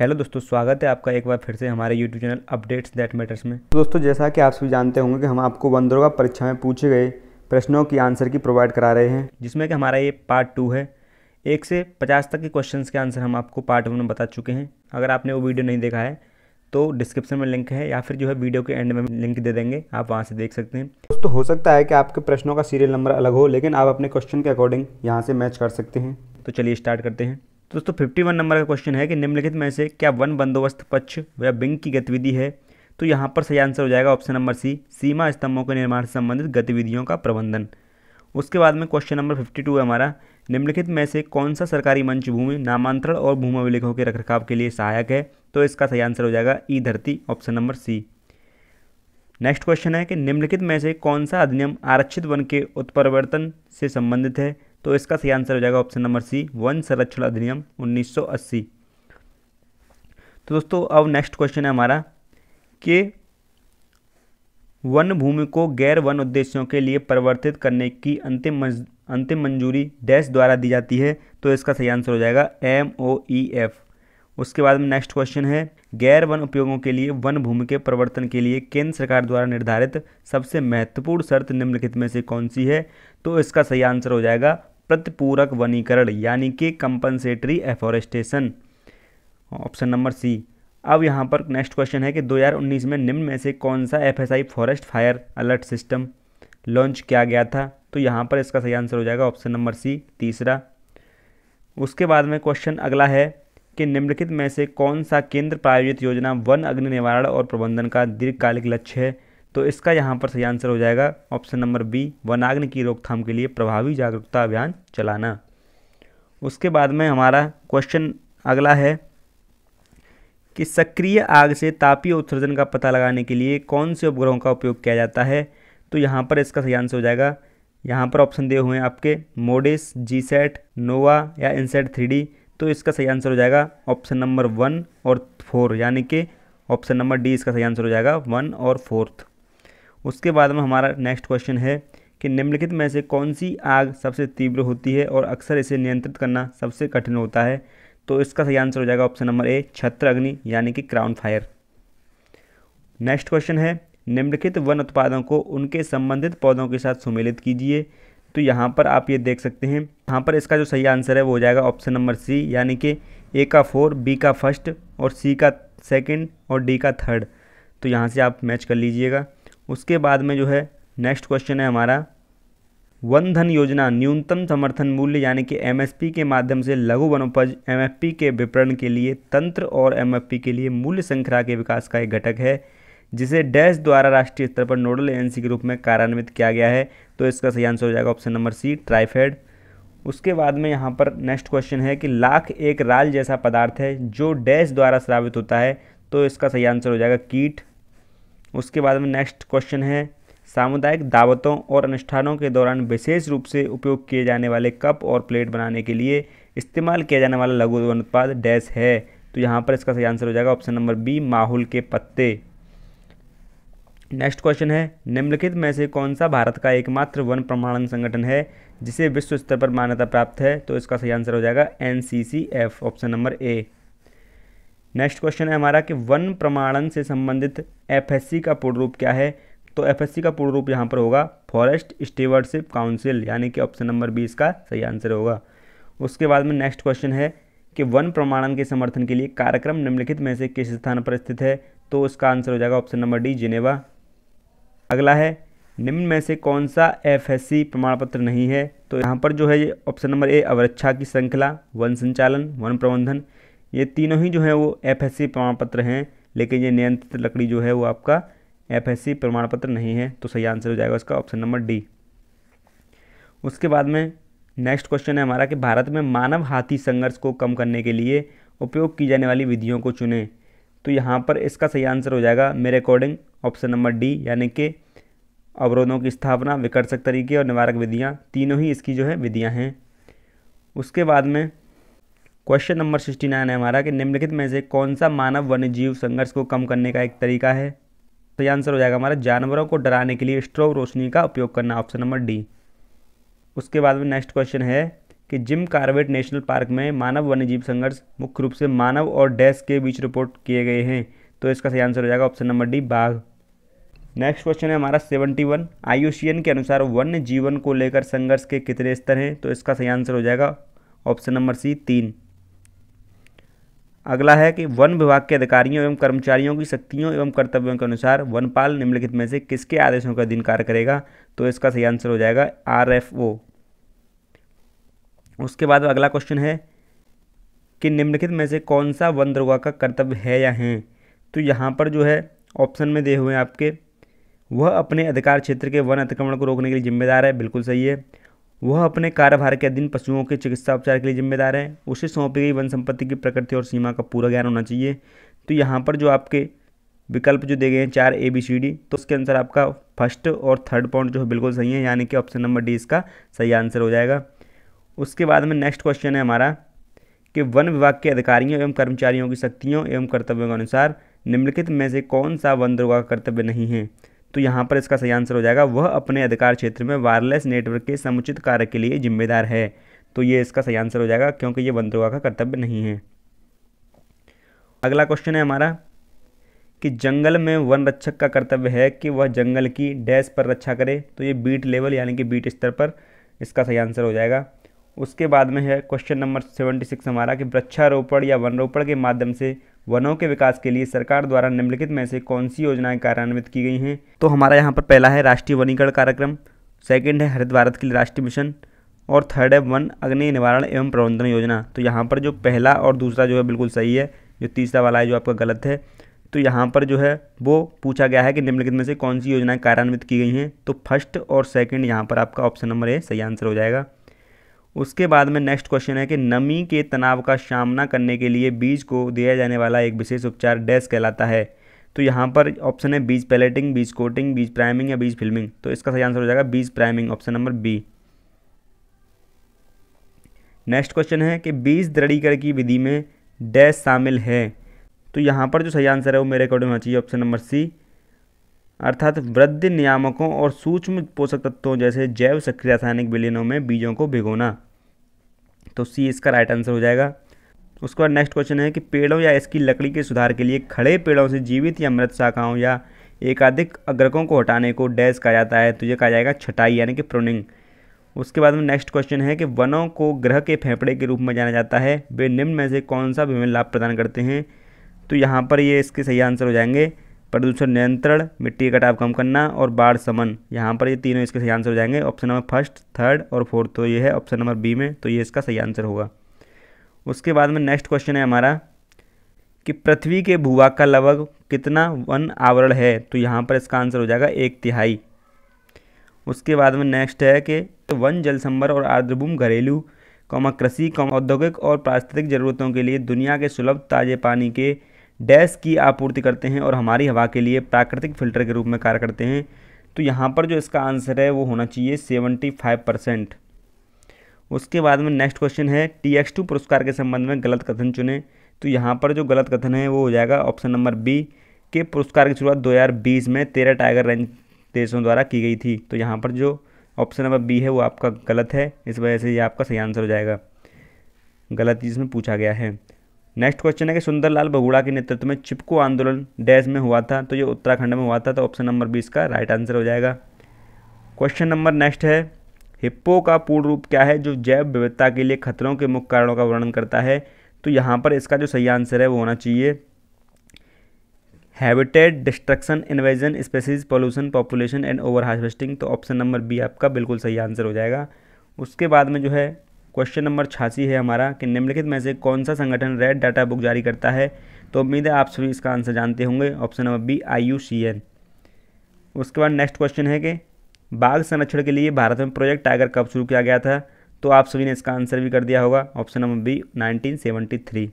hello दोस्तों स्वागत है आपका एक बार फिर से हमारे YouTube channel updates that matters में तो दोस्तों जैसा कि आप सभी जानते होंगे कि हम आपको बंदरों का परीक्षा में पूछे गए प्रश्नों की आंसर की प्रोवाइड करा रहे हैं जिसमें कि हमारा ये पार्ट टू है एक से पचास तक के क्वेश्चन के आंसर हम आपको पार्ट वन में बता चुके हैं अगर आपने वो वीडियो नहीं देखा है तो डिस्क्रिप्शन में लिंक है या फिर जो है वीडियो के एंड में लिंक दे देंगे आप वहाँ से देख सकते हैं दोस्तों हो सकता है कि आपके प्रश्नों का सीरियल नंबर अलग हो लेकिन आप अपने क्वेश्चन के अकॉर्डिंग यहाँ से मैच कर सकते हैं तो चलिए स्टार्ट करते हैं तो दोस्तों फिफ्टी वन नंबर का क्वेश्चन है कि निम्नलिखित में से क्या वन बंदोबस्त पक्ष या बिंग की गतिविधि है तो यहाँ पर सही आंसर हो जाएगा ऑप्शन नंबर सी सीमा स्तंभों के निर्माण से संबंधित गतिविधियों का प्रबंधन उसके बाद में क्वेश्चन नंबर फिफ्टी टू है हमारा निम्नलिखित में से कौन सा सरकारी मंच भूमि नामांतरण और भूमि अभिलेखों के रखरखाव के लिए सहायक है तो इसका सही आंसर हो जाएगा ई e धरती option number C next question है कि निम्नलिखित में से कौन सा अधिनियम आरक्षित वन के उत्परिवर्तन से संबंधित है तो इसका सही आंसर हो जाएगा ऑप्शन नंबर सी वन संरक्षण अधिनियम 1980 तो दोस्तों अब नेक्स्ट क्वेश्चन है हमारा कि वन भूमि को गैर वन उद्देश्यों के लिए परिवर्तित करने की अंतिम अंतिम मंजूरी डैश द्वारा दी जाती है तो इसका सही आंसर हो जाएगा एम ओ ई एफ उसके बाद में नेक्स्ट क्वेश्चन है गैर वन उपयोगों के लिए वन भूमि के प्रवर्तन के लिए केंद्र सरकार द्वारा निर्धारित सबसे महत्वपूर्ण शर्त निम्नलिखित में से कौन सी है तो इसका सही आंसर हो जाएगा प्रतिपूरक वनीकरण यानी कि compensatory afforestation option number C अब यहाँ पर नेक्स्ट क्वेश्चन है कि 2019 में निम्न में से कौन सा FSI forest fire alert system launch किया गया था तो यहाँ पर इसका सही आंसर हो जाएगा ऑप्शन नंबर सी तीसरा उसके बाद में क्वेश्चन अगला है कि निम्नलिखित में से कौन सा केंद्र प्रायोजित योजना वन अग्नि निवारण और प्रबंधन का दीर्घकालिक लक्ष्य है तो इसका यहाँ पर सही आंसर हो जाएगा ऑप्शन नंबर बी वनाग्नि की रोकथाम के लिए प्रभावी जागरूकता अभियान चलाना उसके बाद में हमारा क्वेश्चन अगला है कि सक्रिय आग से तापीय उत्सर्जन का पता लगाने के लिए कौन से उपग्रहों का उपयोग किया जाता है तो यहाँ पर इसका सही आंसर हो जाएगा यहाँ पर ऑप्शन दिए हुए हैं आपके मोडिस जी सेट नोवा या इनसेट थ्री तो इसका सही आंसर हो जाएगा ऑप्शन नंबर वन और फोर यानी कि ऑप्शन नंबर डी इसका सही आंसर हो जाएगा वन और फोर्थ उसके बाद में हमारा नेक्स्ट क्वेश्चन है कि निम्नलिखित में से कौन सी आग सबसे तीव्र होती है और अक्सर इसे नियंत्रित करना सबसे कठिन होता है तो इसका सही आंसर हो जाएगा ऑप्शन नंबर ए छत्र अग्नि यानी कि क्राउन फायर नेक्स्ट क्वेश्चन है निम्नलिखित वन उत्पादों को उनके संबंधित पौधों के साथ सुमेलित कीजिए तो यहाँ पर आप ये देख सकते हैं यहाँ पर इसका जो सही आंसर है वो हो जाएगा ऑप्शन नंबर सी यानी कि ए का फोर बी का फर्स्ट और सी का सेकंड और डी का थर्ड तो यहाँ से आप मैच कर लीजिएगा उसके बाद में जो है नेक्स्ट क्वेश्चन है हमारा वन धन योजना न्यूनतम समर्थन मूल्य यानी कि एम के माध्यम से लघु वनोपज एम के विपणन के लिए तंत्र और एम के लिए मूल्य श्रृंखला के विकास का एक घटक है जिसे डैश द्वारा राष्ट्रीय स्तर पर नोडल एजेंसी के रूप में कार्यान्वित किया गया है तो इसका सही आंसर हो जाएगा ऑप्शन नंबर सी ट्राइफेड उसके बाद में यहाँ पर नेक्स्ट क्वेश्चन है कि लाख एक राल जैसा पदार्थ है जो डैश द्वारा श्रावित होता है तो इसका सही आंसर हो जाएगा कीट उसके बाद में नेक्स्ट क्वेश्चन है सामुदायिक दावतों और अनुष्ठानों के दौरान विशेष रूप से उपयोग किए जाने वाले कप और प्लेट बनाने के लिए इस्तेमाल किया जाने वाला लघु उत्पाद डैश है तो यहाँ पर इसका सही आंसर हो जाएगा ऑप्शन नंबर बी माहौल के पत्ते नेक्स्ट क्वेश्चन है निम्नलिखित में से कौन सा भारत का एकमात्र वन प्रमाणन संगठन है जिसे विश्व स्तर पर मान्यता प्राप्त है तो इसका सही आंसर हो जाएगा एन option number A next question है हमारा कि वन प्रमाणन से संबंधित एफ का पूर्ण रूप क्या है तो एफ का पूर्ण रूप यहाँ पर होगा फॉरेस्ट स्टेवरशिप काउंसिल यानी कि ऑप्शन नंबर बी इसका सही आंसर होगा उसके बाद में नेक्स्ट क्वेश्चन है कि वन प्रमाणन के समर्थन के लिए कार्यक्रम निम्नलिखित में से किस स्थान पर स्थित है तो उसका आंसर हो जाएगा ऑप्शन नंबर डी जिनेवा अगला है निम्न में से कौन सा एफएससी प्रमाण पत्र नहीं है तो यहाँ पर जो है ये ऑप्शन नंबर ए अवरक्षा की श्रृंखला वन संचालन वन प्रबंधन ये तीनों ही जो है वो एफएससी प्रमाण पत्र हैं लेकिन ये नियंत्रित लकड़ी जो है वो आपका एफएससी प्रमाण पत्र नहीं है तो सही आंसर हो जाएगा उसका ऑप्शन नंबर डी उसके बाद में नेक्स्ट क्वेश्चन है हमारा कि भारत में मानव हाथी संघर्ष को कम करने के लिए उपयोग की जाने वाली विधियों को चुनें तो यहाँ पर इसका सही आंसर हो जाएगा मेरे अकॉर्डिंग ऑप्शन नंबर डी यानी कि अवरोधों की स्थापना विकर्षक तरीके और निवारक विधियाँ तीनों ही इसकी जो है विधियाँ हैं उसके बाद में क्वेश्चन नंबर सिक्सटी नाइन है हमारा कि निम्नलिखित में से कौन सा मानव वन्य जीव संघर्ष को कम करने का एक तरीका है सही आंसर हो जाएगा हमारा जानवरों को डराने के लिए स्ट्रोव रोशनी का उपयोग करना ऑप्शन नंबर डी उसके बाद में नेक्स्ट क्वेश्चन है कि जिम कार्बेट नेशनल पार्क में मानव वन्यजीव संघर्ष मुख्य रूप से मानव और डैश के बीच रिपोर्ट किए गए हैं तो इसका सही आंसर हो जाएगा ऑप्शन नंबर डी बाघ नेक्स्ट क्वेश्चन है हमारा सेवेंटी वन आयुषियन के अनुसार वन्य जीवन को लेकर संघर्ष के कितने स्तर हैं तो इसका सही आंसर हो जाएगा ऑप्शन नंबर सी तीन अगला है कि वन विभाग के अधिकारियों एवं कर्मचारियों की शक्तियों एवं कर्तव्यों के अनुसार वनपाल निम्नलिखित में से किसके आदेशों का अधिन कार्य करेगा तो इसका सही आंसर हो जाएगा आर एफ ओ उसके बाद अगला क्वेश्चन है कि निम्नलिखित में से कौन सा वन दरोगा का कर्तव्य है या है तो यहाँ पर जो है ऑप्शन में दे हुए हैं आपके वह अपने अधिकार क्षेत्र के वन अतिक्रमण को रोकने के लिए जिम्मेदार है बिल्कुल सही है वह अपने कार्यभार के अधीन पशुओं के चिकित्सा उपचार के लिए जिम्मेदार है उसे सौंपी गई वन संपत्ति की प्रकृति और सीमा का पूरा ज्ञान होना चाहिए तो यहाँ पर जो आपके विकल्प जो दे गए हैं चार ए बी सी डी तो उसके आंसर आपका फर्स्ट और थर्ड पॉइंट जो है बिल्कुल सही है यानी कि ऑप्शन नंबर डी इसका सही आंसर हो जाएगा उसके बाद में नेक्स्ट क्वेश्चन है हमारा कि वन विभाग के अधिकारियों एवं कर्मचारियों की शक्तियों एवं कर्तव्यों के अनुसार निम्नलिखित में से कौन सा वन दरोगा कर्तव्य नहीं है तो यहाँ पर इसका सही आंसर हो जाएगा वह अपने अधिकार क्षेत्र में वायरलेस नेटवर्क के समुचित कार्य के लिए जिम्मेदार है तो ये इसका सही आंसर हो जाएगा क्योंकि ये वन दरोगा का कर्तव्य नहीं है अगला क्वेश्चन है हमारा कि जंगल में वन रक्षक का कर्तव्य है कि वह जंगल की डैश पर रक्षा करे तो ये बीट लेवल यानी कि बीट स्तर पर इसका सही आंसर हो जाएगा उसके बाद में है क्वेश्चन नंबर सेवेंटी सिक्स हमारा कि वृक्षारोपण या वनरोपण के माध्यम से वनों के विकास के लिए सरकार द्वारा निम्नलिखित में से कौन सी योजनाएं कार्यान्वित की गई हैं तो हमारा यहाँ पर पहला है राष्ट्रीय वनीकरण कार्यक्रम सेकंड है हरित भारत के लिए राष्ट्रीय मिशन और थर्ड है वन अग्नि निवारण एवं प्रबंधन योजना तो यहाँ पर जो पहला और दूसरा जो है बिल्कुल सही है जो तीसरा वाला है जो आपका गलत है तो यहाँ पर जो है वो पूछा गया है कि निम्नलिखित में से कौन सी योजनाएं कार्यान्वित की गई हैं तो फर्स्ट और सेकंड यहाँ पर आपका ऑप्शन नंबर ए सही आंसर हो जाएगा उसके बाद में नेक्स्ट क्वेश्चन है कि नमी के तनाव का सामना करने के लिए बीज को दिया जाने वाला एक विशेष उपचार डैश कहलाता है तो यहाँ पर ऑप्शन है बीज पैलेटिंग बीज कोटिंग बीज प्राइमिंग या बीज फिल्मिंग तो इसका सही आंसर हो जाएगा बीज priming option number B next question है कि बीज दृढ़ीकरण की विधि में डैश शामिल है तो यहाँ पर जो सही आंसर है वो मेरे अकॉर्डिंग होना चाहिए ऑप्शन नंबर सी अर्थात वृद्धि नियामकों और सूक्ष्म पोषक तत्वों जैसे जैव सक्रिय रासायनिक विलीनों में बीजों को भिगोना तो सी इसका राइट आंसर हो जाएगा उसके बाद नेक्स्ट क्वेश्चन है कि पेड़ों या इसकी लकड़ी के सुधार के लिए खड़े पेड़ों से जीवित या मृत शाखाओं या एकाधिक अग्रकों को हटाने को डैश कहा जाता है तो ये कहा जाएगा छटाई यानी कि प्रोनिंग उसके बाद में नेक्स्ट क्वेश्चन है कि वनों को ग्रह के फेफड़े के रूप में जाना जाता है वे निम्न में से कौन सा विभिन्न लाभ प्रदान करते हैं तो यहाँ पर ये इसके सही आंसर हो जाएंगे प्रदूषण नियंत्रण मिट्टी का कटाव कम करना और बाढ़ समन यहाँ पर ये तीनों इसके सही आंसर हो जाएंगे ऑप्शन नंबर फर्स्ट थर्ड और फोर्थ तो ये है ऑप्शन नंबर बी में तो ये इसका सही आंसर होगा उसके बाद में नेक्स्ट क्वेश्चन है हमारा कि पृथ्वी के भूभाग का लगभग कितना वन आवरण है तो यहाँ पर इसका आंसर हो जाएगा एक तिहाई उसके बाद में नेक्स्ट है कि तो वन जल संभर और आर्द्रभूम घरेलू कौमा कृषि कौम औद्योगिक और पारिस्थितिक जरूरतों के लिए दुनिया के सुलभ ताजे पानी के डैश की आपूर्ति करते हैं और हमारी हवा के लिए प्राकृतिक फिल्टर के रूप में कार्य करते हैं तो यहाँ पर जो इसका आंसर है वो होना चाहिए सेवेंटी फाइव परसेंट उसके बाद में नेक्स्ट क्वेश्चन है टी एक्स टू पुरस्कार के संबंध में गलत कथन चुने तो यहाँ पर जो गलत कथन है वो हो जाएगा ऑप्शन नंबर बी के पुरस्कार की शुरुआत बीस में तेरह टाइगर रेंज देशों द्वारा की गई थी तो यहाँ पर जो ऑप्शन नंबर बी है वो आपका गलत है इस वजह से ये आपका सही आंसर हो जाएगा गलत इसमें पूछा गया है नेक्स्ट क्वेश्चन है कि सुंदरलाल बगुड़ा के नेतृत्व में चिपको आंदोलन डैश में हुआ था तो ये उत्तराखंड में हुआ था तो ऑप्शन नंबर बीस का राइट आंसर हो जाएगा क्वेश्चन नंबर नेक्स्ट है हिप्पो का पूर्ण रूप क्या है जो जैव विविधता के लिए खतरों के मुख्य कारणों का वर्णन करता है तो यहाँ पर इसका जो सही आंसर है वो होना चाहिए habitat destruction invasion species pollution population and over harvesting तो ऑप्शन नंबर बी आपका बिल्कुल सही आंसर हो जाएगा उसके बाद में जो है क्वेश्चन नंबर छियासी है हमारा कि निम्नलिखित में से कौन सा संगठन रेड डाटा बुक जारी करता है तो उम्मीद है आप सभी इसका आंसर जानते होंगे ऑप्शन नंबर बी आई उसके बाद नेक्स्ट क्वेश्चन है कि बाघ संरक्षण के लिए भारत में प्रोजेक्ट टाइगर कब शुरू किया गया था तो आप सभी ने इसका आंसर भी कर दिया होगा option number B 1973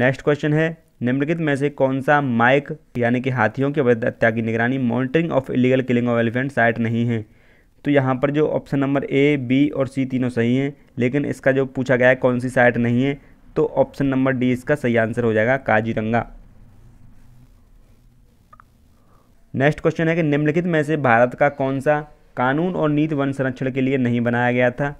next question है निम्नलिखित में से कौन सा माइक यानी कि हाथियों की वैध हत्या की निगरानी monitoring of illegal killing of elephant site नहीं है तो यहाँ पर जो ऑप्शन नंबर ए बी और सी तीनों सही हैं लेकिन इसका जो पूछा गया है कौन सी साइट नहीं है तो ऑप्शन नंबर डी इसका सही आंसर हो जाएगा काजीरंगा नेक्स्ट क्वेश्चन है कि निम्नलिखित में से भारत का कौन सा कानून और नीति वन संरक्षण के लिए नहीं बनाया गया था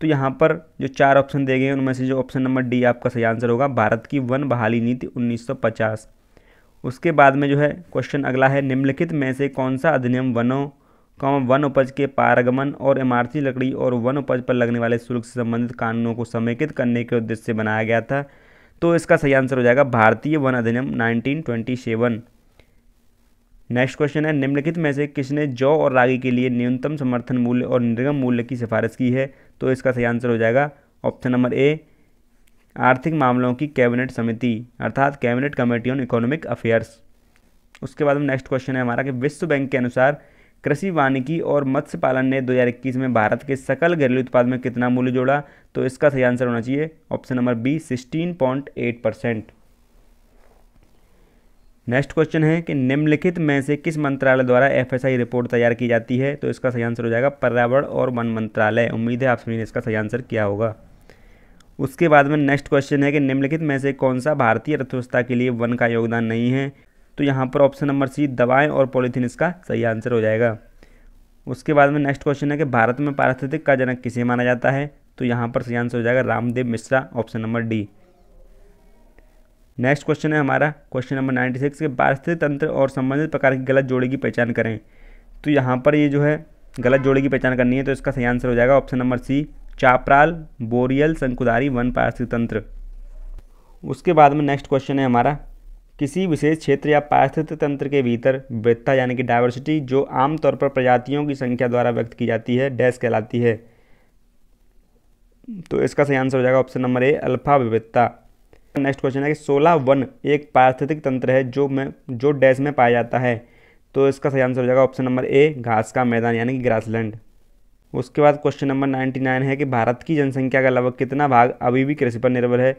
तो यहाँ पर जो चार ऑप्शन दिए गए हैं उनमें से जो ऑप्शन नंबर डी आपका सही आंसर होगा भारत की वन बहाली नीति 1950 उसके बाद में जो है क्वेश्चन अगला है निम्नलिखित में से कौन सा अधिनियम वनों कम वन उपज के पारगमन और इमारती लकड़ी और वन उपज पर लगने वाले शुल्क से संबंधित कानूनों को समेकित करने के उद्देश्य से बनाया गया था तो इसका सही आंसर हो जाएगा भारतीय वन अधिनियम 1927 नेक्स्ट क्वेश्चन है निम्नलिखित में से किसने जौ और रागी के लिए न्यूनतम समर्थन मूल्य और निर्गम मूल्य की सिफारिश की है तो इसका सही आंसर हो जाएगा ऑप्शन नंबर ए आर्थिक मामलों की कैबिनेट समिति अर्थात cabinet committee on economic affairs उसके बाद हम नेक्स्ट क्वेश्चन है हमारा कि विश्व बैंक के अनुसार कृषि वानिकी और मत्स्य पालन ने 2021 में भारत के सकल घरेलू उत्पाद में कितना मूल्य जोड़ा तो इसका सही आंसर होना चाहिए option number B sixteen point eight percent next question है कि निम्नलिखित में से किस मंत्रालय द्वारा एफएसआई रिपोर्ट तैयार की जाती है तो इसका सही आंसर हो जाएगा पर्यावरण और वन मंत्रालय उम्मीद है आप सभी ने इसका सही आंसर किया होगा उसके बाद में नेक्स्ट क्वेश्चन है कि निम्नलिखित में से कौन सा भारतीय अर्थव्यवस्था के लिए वन का योगदान नहीं है तो यहाँ पर ऑप्शन नंबर सी दवाएं और पॉलीथीन इसका सही आंसर हो जाएगा उसके बाद में नेक्स्ट क्वेश्चन है कि भारत में पारिस्थितिक का जनक किसे माना जाता है तो यहाँ पर सही आंसर हो जाएगा Ramdev Mishra option number D next question है हमारा क्वेश्चन नंबर नाइन्टी सिक्स के पारिस्थितिक तंत्र और संबंधित प्रकार की गलत जोड़े की पहचान करें तो यहाँ पर ये जो है गलत जोड़े की पहचान करनी है तो इसका सही आंसर हो जाएगा option number C chaparral boreal संकुदारी वन पारिस्थितिक तंत्र उसके बाद में नेक्स्ट क्वेश्चन है हमारा किसी विशेष क्षेत्र या पारिस्थितिक तंत्र के भीतर विविधता यानी कि डाइवर्सिटी जो आमतौर पर प्रजातियों की संख्या द्वारा व्यक्त की जाती है डैश कहलाती है तो इसका सही आंसर हो जाएगा ऑप्शन नंबर ए अल्फा विविधता नेक्स्ट क्वेश्चन है कि सोलह वन एक पारिस्थितिक तंत्र है जो में जो डैश में पाया जाता है तो इसका सही आंसर हो जाएगा ऑप्शन नंबर ए घास का मैदान यानी कि ग्रासलैंड उसके बाद क्वेश्चन नंबर नाइन्टी नाइन है कि भारत की जनसंख्या का लगभग कितना भाग अभी भी कृषि पर निर्भर है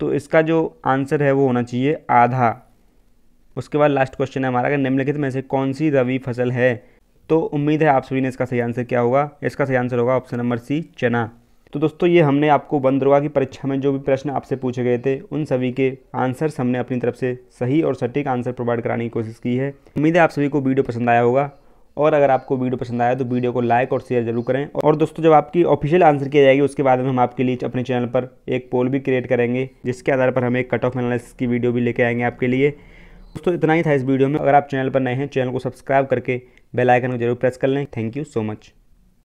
तो इसका जो आंसर है वो होना चाहिए आधा उसके बाद लास्ट क्वेश्चन है हमारा निम्नलिखित में से कौन सी रवि फसल है तो उम्मीद है आप सभी ने इसका सही आंसर क्या होगा इसका सही आंसर होगा ऑप्शन नंबर सी चना तो दोस्तों ये हमने आपको बंदरगाह की परीक्षा में जो भी प्रश्न आपसे पूछे गए थे उन सभी के आंसर्स हमने अपनी तरफ से सही और सटीक आंसर प्रोवाइड कराने की कोशिश की है उम्मीद है आप सभी को वीडियो पसंद आया होगा और अगर आपको वीडियो पसंद आया तो वीडियो को लाइक और शेयर जरूर करें और दोस्तों जब आपकी ऑफिशियल आंसर की जाएगी उसके बाद में हम आपके लिए अपने चैनल पर एक पोल भी क्रिएट करेंगे जिसके आधार पर हम एक कट ऑफ एनालिसिस की वीडियो भी लेके आएंगे आपके लिए दोस्तों इतना ही था इस वीडियो में अगर आप चैनल पर नए हैं चैनल को सब्सक्राइब करके बेल आइकन को जरूर प्रेस कर लें थैंक यू सो मच